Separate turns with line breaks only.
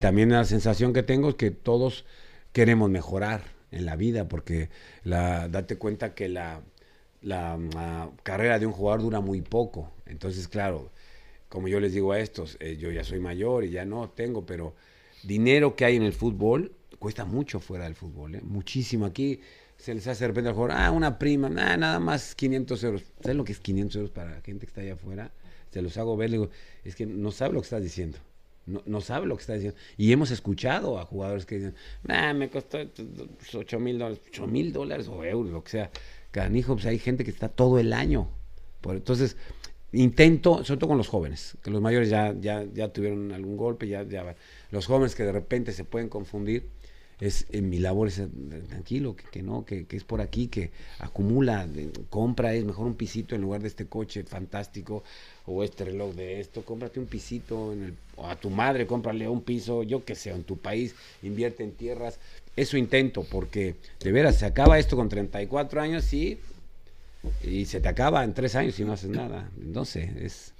También la sensación que tengo es que todos queremos mejorar en la vida, porque la, date cuenta que la, la, ah, carrera de un jugador dura muy poco. Entonces, claro, como yo les digo a estos, eh, yo ya soy mayor y ya no tengo, pero dinero que hay en el fútbol cuesta mucho fuera del fútbol, ¿eh? muchísimo. Aquí se les hace de repente al jugador, ah, una prima, nada más 500 euros. ¿Sabes lo que es 500 euros para la gente que está allá afuera? Se los hago ver, le digo, es que no sabe lo que estás diciendo. No, sabe lo que está diciendo. Y hemos escuchado a jugadores que dicen, me costó 8 mil dólares, 8 mil dólares o euros, lo que sea. Canijo, pues hay gente que está todo el año. Por, entonces, intento, sobre todo con los jóvenes, que los mayores ya, ya, tuvieron algún golpe, ya, ya, los jóvenes que de repente se pueden confundir, es en eh, mi labor es eh, tranquilo, que, no, que, es por aquí, que acumula, compra, es mejor un pisito en lugar de este coche fantástico o este reloj de esto, cómprate un pisito en o a tu madre, cómprale un piso, yo que sé, en tu país, invierte en tierras. Eso intento, porque de veras se acaba esto con 34 años y, y se te acaba en 3 años y no haces nada. no sé, es,